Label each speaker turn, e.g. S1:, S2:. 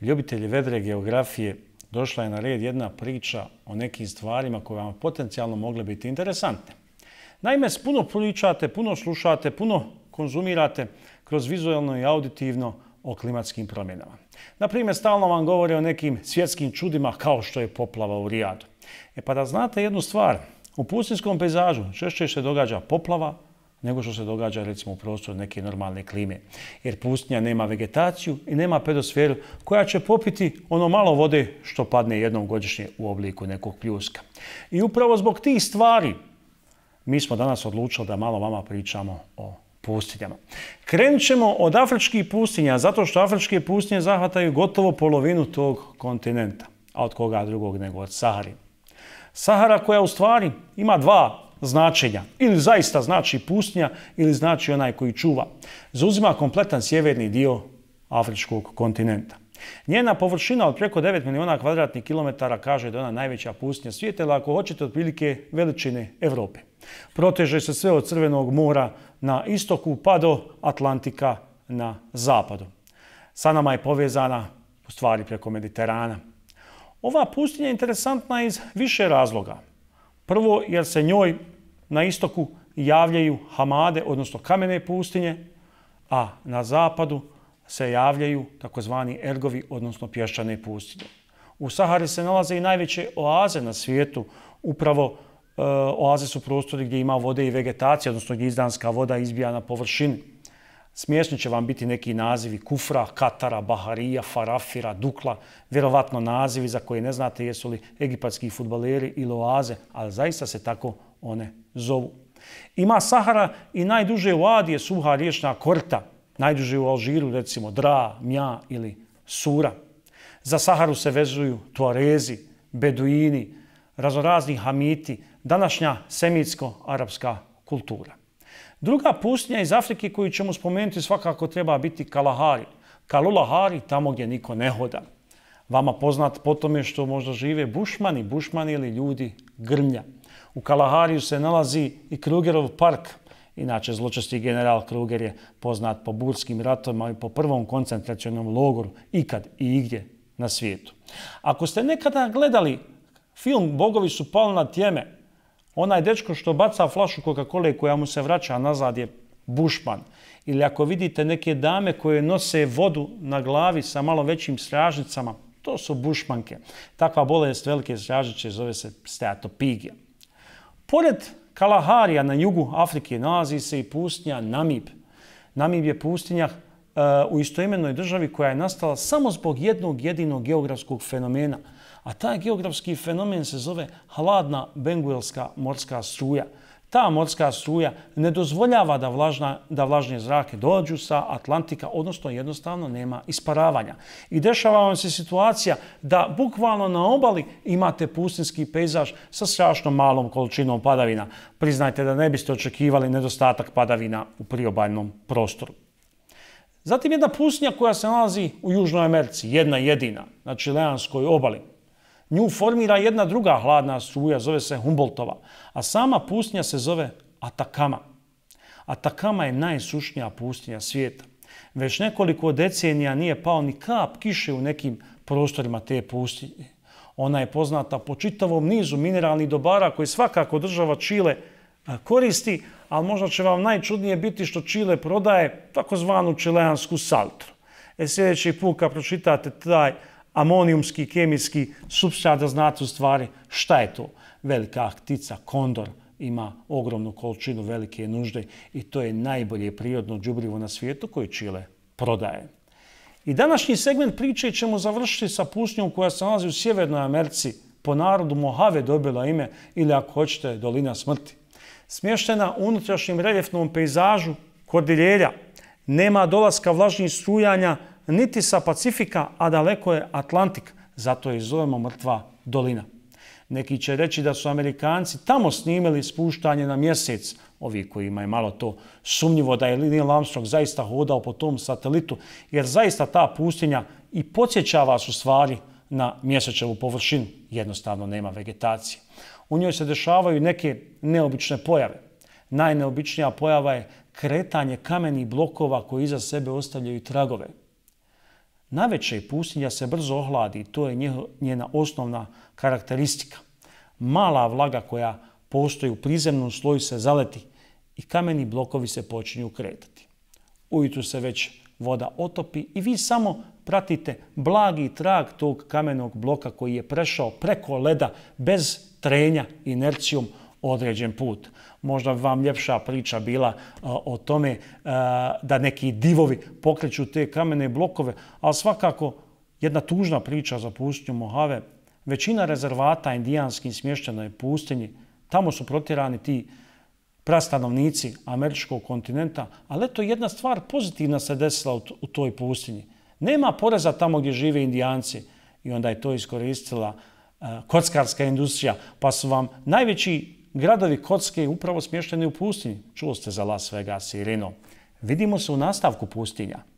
S1: ljubitelji vedre geografije, došla je na red jedna priča o nekim stvarima koje vam potencijalno mogle biti interesantne. Naime, puno pričate, puno slušate, puno konzumirate kroz vizualno i auditivno o klimatskim promjenama. Naprimjer, stalno vam govore o nekim svjetskim čudima kao što je poplava u Rijadu. E pa da znate jednu stvar, u pustinskom pejzažu češće se događa poplava, nego što se događa recimo u prostoru neke normalne klime. Jer pustinja nema vegetaciju i nema pedosferu koja će popiti ono malo vode što padne jednom godišnje u obliku nekog pljuska. I upravo zbog tih stvari mi smo danas odlučili da malo vama pričamo o pustinjama. Krenut ćemo od afričkih pustinja zato što afričke pustinje zahvataju gotovo polovinu tog kontinenta. A od koga drugog nego od Sahari. Sahara koja u stvari ima dva značenja. Ili zaista znači pustinja ili znači onaj koji čuva. Zauzima kompletan sjeverni dio afričkog kontinenta. Njena površina od preko 9 miliona kvadratnih kilometara kaže da je ona najveća pustinja svijeta, ili ako hoćete otprilike veličine Evrope. Proteže se sve od Crvenog mora na istoku pa do Atlantika na zapadu. Sa nama je povezana u stvari preko Mediterana. Ova pustinja je interesantna iz više razloga. Prvo jer se njoj na istoku javljaju hamade, odnosno kamene pustinje, a na zapadu se javljaju takozvani ergovi, odnosno pješčane pustinje. U Sahari se nalaze i najveće oaze na svijetu, upravo e, oaze su prostori gdje ima vode i vegetacija, odnosno gdje izdanska voda izbija na površini. Smiješni će vam biti neki nazivi Kufra, Katara, Baharija, Farafira, Dukla, vjerovatno nazivi za koje ne znate jesu li egipatski futbaleri ili oaze, ali zaista se tako one zovu. Ima Sahara i najduže u Adije suha riječna korta, najduže u Alžiru recimo Dra, Mja ili Sura. Za Saharu se vezuju Tuarezi, Beduini, raznorazni Hamiti, današnja semitsko-arapska kultura. Druga pustinja iz Afrike koju ćemo spomenuti svakako treba biti Kalahari. Kalulahari, tamo gdje niko ne hoda. Vama poznat po tome što možda žive bušmani, bušmani ili ljudi grmlja. U Kalahariju se nalazi i Krugerov park. Inače, zločesti general Kruger je poznat po burskim ratovima i po prvom koncentracijnom logoru ikad i igdje na svijetu. Ako ste nekada gledali film Bogovi su pali na tjeme, onaj dečko što baca flašu Coca-Cola koja mu se vraća nazad je bušman. Ili ako vidite neke dame koje nose vodu na glavi sa malo većim stražnicama, to su bušmanke. Takva bolest velike stražiće zove se steatopigija. Pored Kalaharija na jugu Afrike nalazi se i pustinja Namib. Namib je pustinja uh, u istoimenoj državi koja je nastala samo zbog jednog jedinog geografskog fenomena. A taj geografski fenomen se zove hladna bengujelska morska struja – ta morska struja ne dozvoljava da, vlažna, da vlažne zrake dođu sa Atlantika, odnosno jednostavno nema isparavanja. I dešava vam se situacija da bukvalno na obali imate pustinski pejzaž sa strašno malom količinom padavina. Priznajte da ne biste očekivali nedostatak padavina u priobaljnom prostoru. Zatim jedna pustinja koja se nalazi u Južnoj Americi, jedna jedina, znači Leanskoj obali, Nju formira jedna druga hladna struja, zove se Humboldtova, a sama pustinja se zove Atakama. Atakama je najsušnija pustinja svijeta. Već nekoliko decenija nije pao ni kap kiše u nekim prostorima te pustinje. Ona je poznata po čitavom nizu mineralnih dobara koje svakako država Čile koristi, ali možda će vam najčudnije biti što Čile prodaje takozvanu čileansku saltru. E sljedeći put kad pročitate taj amonijumski kemijski substrat da znate u stvari šta je to. Velika aktica, kondor, ima ogromnu količinu velike nužde i to je najbolje prirodno džubrivo na svijetu koje Čile prodaje. I današnji segment priče ćemo završiti sa pustnjom koja se nalazi u Sjevernoj Americi. Po narodu Mojave dobila ime ili ako hoćete Dolina smrti. Smještena u unutrašnjem reljefnom pejzažu Kordiljelja, nema dolaska vlažnih strujanja, niti sa Pacifika, a daleko je Atlantik, zato je zovemo mrtva dolina. Neki će reći da su Amerikanci tamo snimili spuštanje na mjesec, ovi kojima je malo to sumnjivo da je Neil Armstrong zaista hodao po tom satelitu, jer zaista ta pustinja i podsjeća vas u stvari na mjesečevu površinu. Jednostavno nema vegetacije. U njoj se dešavaju neke neobične pojave. Najneobičnija pojava je kretanje kamenih blokova koji iza sebe ostavljaju tragove. Naveče pustinja se brzo ohladi, to je njena osnovna karakteristika. Mala vlaga koja postoji u prizemnom sloju se zaleti i kameni blokovi se počinju kretati. Ujutru se već voda otopi i vi samo pratite blagi trag tog kamenog bloka koji je prešao preko leda bez trenja inercijom uvijek određen put. Možda bi vam ljepša priča bila o tome da neki divovi pokreću te kamene blokove, ali svakako jedna tužna priča za pustinju Mohave. Većina rezervata indijanskih smješteno je pustinji. Tamo su protirani ti prastanovnici američkog kontinenta, ali eto jedna stvar pozitivna se desila u toj pustinji. Nema poreza tamo gdje žive indijanci i onda je to iskoristila kockarska industrija, pa su vam najveći gradovi kocke upravo smješteni u pustinji. Čuo ste za Las Vegas i Reno. Vidimo se u nastavku pustinja.